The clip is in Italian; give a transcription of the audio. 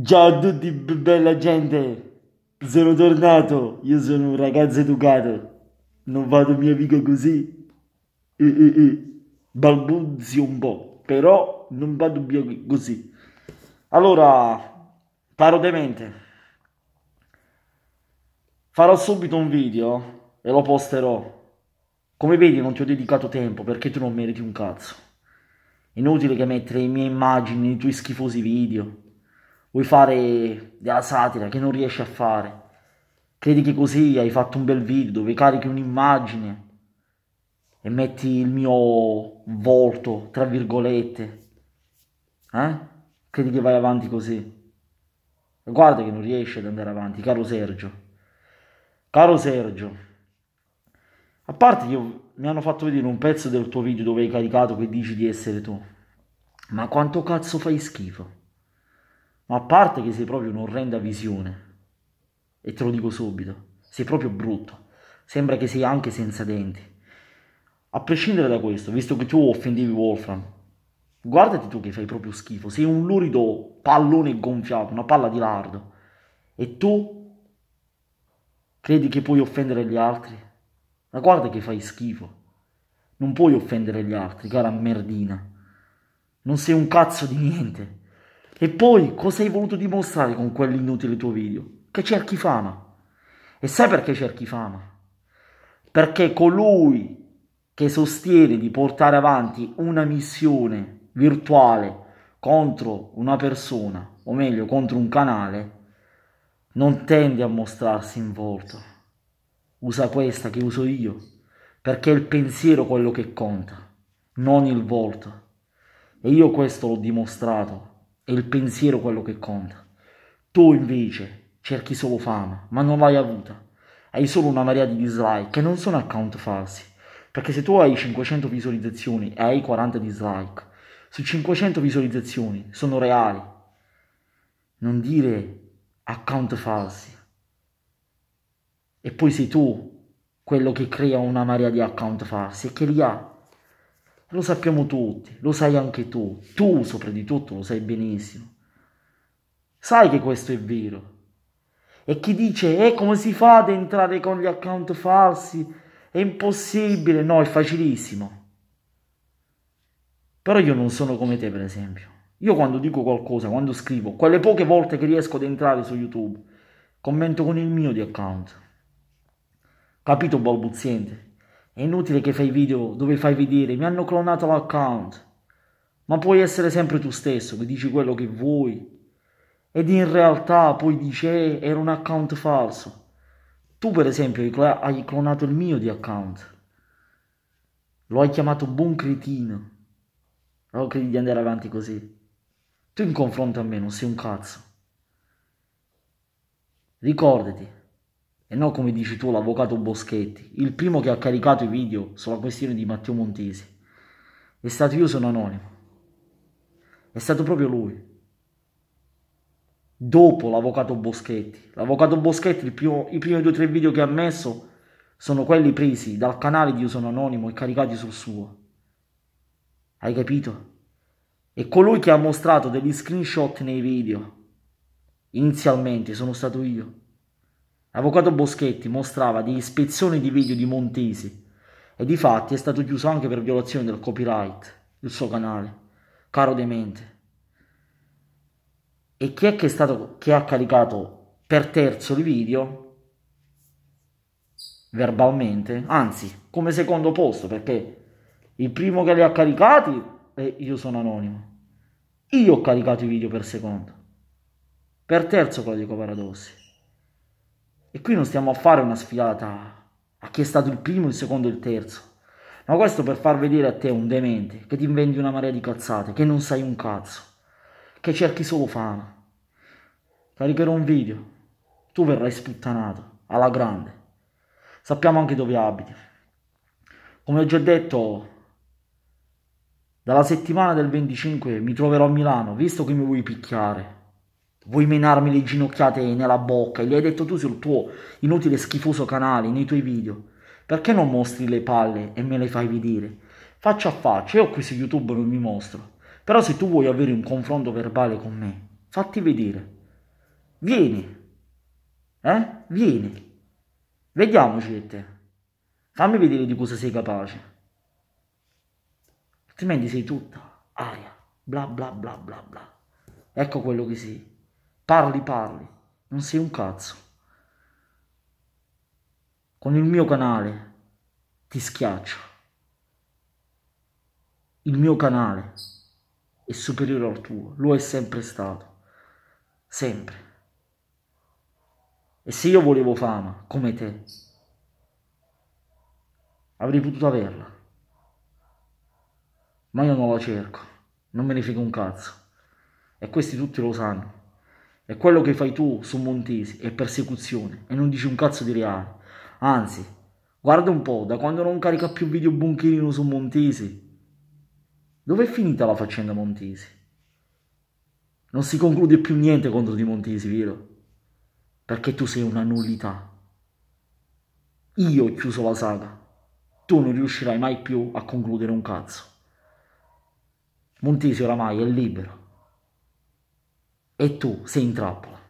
Ciao a tutti, bella gente! Sono tornato, io sono un ragazzo educato. Non vado mia mica così. E, e, e. Balbuzio un po', però non vado via così. Allora, paro demente. Farò subito un video e lo posterò. Come vedi non ti ho dedicato tempo perché tu non meriti un cazzo. Inutile che mettere le mie immagini nei tuoi schifosi video vuoi fare della satira che non riesci a fare, credi che così hai fatto un bel video dove carichi un'immagine e metti il mio volto, tra virgolette, eh? credi che vai avanti così. Guarda che non riesci ad andare avanti, caro Sergio. Caro Sergio, a parte che mi hanno fatto vedere un pezzo del tuo video dove hai caricato che dici di essere tu, ma quanto cazzo fai schifo? Ma a parte che sei proprio un'orrenda visione, e te lo dico subito, sei proprio brutto, sembra che sei anche senza denti. A prescindere da questo, visto che tu offendivi Wolfram, guardati tu che fai proprio schifo, sei un lurido pallone gonfiato, una palla di lardo, e tu credi che puoi offendere gli altri? Ma guarda che fai schifo, non puoi offendere gli altri, cara merdina, non sei un cazzo di niente. E poi cosa hai voluto dimostrare con quell'inutile tuo video? Che cerchi fama. E sai perché cerchi fama? Perché colui che sostiene di portare avanti una missione virtuale contro una persona, o meglio contro un canale, non tende a mostrarsi in volto. Usa questa che uso io, perché è il pensiero quello che conta, non il volto. E io questo l'ho dimostrato è il pensiero quello che conta. Tu invece cerchi solo fama, ma non l'hai avuta. Hai solo una marea di dislike che non sono account falsi. Perché se tu hai 500 visualizzazioni e hai 40 dislike, su 500 visualizzazioni sono reali. Non dire account falsi. E poi sei tu quello che crea una marea di account falsi e che li ha. Lo sappiamo tutti, lo sai anche tu, tu soprattutto lo sai benissimo. Sai che questo è vero. E chi dice, eh, come si fa ad entrare con gli account falsi? È impossibile, no, è facilissimo. Però io non sono come te, per esempio. Io quando dico qualcosa, quando scrivo, quelle poche volte che riesco ad entrare su YouTube, commento con il mio di account. Capito, balbuziente? È inutile che fai video dove fai vedere mi hanno clonato l'account. Ma puoi essere sempre tu stesso, mi dici quello che vuoi. Ed in realtà poi dice eh, era un account falso. Tu per esempio hai clonato il mio di account. Lo hai chiamato buon cretino. Non credi di andare avanti così. Tu in confronto a me non sei un cazzo. Ricordati, e non come dici tu l'avvocato Boschetti, il primo che ha caricato i video sulla questione di Matteo Montesi. È stato io sono anonimo. È stato proprio lui. Dopo l'avvocato Boschetti. L'avvocato Boschetti, primo, i primi due o tre video che ha messo sono quelli presi dal canale di Io sono anonimo e caricati sul suo. Hai capito? E colui che ha mostrato degli screenshot nei video, inizialmente sono stato io. L'avvocato Boschetti mostrava di spezzoni di video di Montesi e di fatti è stato chiuso anche per violazione del copyright, il suo canale, caro demente. E chi è che è stato che ha caricato per terzo il video? Verbalmente, anzi, come secondo posto, perché il primo che li ha caricati è io sono anonimo. Io ho caricato i video per secondo. Per terzo Claudio Paradossi. E qui non stiamo a fare una sfilata a chi è stato il primo, il secondo e il terzo. Ma questo per far vedere a te un demente che ti inventi una marea di cazzate, che non sai un cazzo, che cerchi solo fama. Caricherò un video, tu verrai sputtanato, alla grande. Sappiamo anche dove abiti. Come ho già detto, dalla settimana del 25 mi troverò a Milano, visto che mi vuoi picchiare. Vuoi menarmi le ginocchiate nella bocca? Gli hai detto tu sul tuo inutile schifoso canale, nei tuoi video. Perché non mostri le palle e me le fai vedere? Faccia a faccia, io qui su YouTube non mi mostro. Però se tu vuoi avere un confronto verbale con me, fatti vedere. Vieni. Eh? Vieni. Vediamoci di te. Fammi vedere di cosa sei capace. Altrimenti sei tutta aria. Bla bla bla bla bla. Ecco quello che sei. Parli, parli, non sei un cazzo. Con il mio canale ti schiaccio. Il mio canale è superiore al tuo, lo è sempre stato. Sempre. E se io volevo fama, come te, avrei potuto averla. Ma io non la cerco, non me ne frega un cazzo. E questi tutti lo sanno. E quello che fai tu su Montesi è persecuzione e non dici un cazzo di reale. Anzi, guarda un po', da quando non carica più video bunkerino su Montesi, dove è finita la faccenda Montesi? Non si conclude più niente contro di Montesi, vero? Perché tu sei una nullità. Io ho chiuso la saga. Tu non riuscirai mai più a concludere un cazzo. Montesi oramai è libero e tu sei in trappola.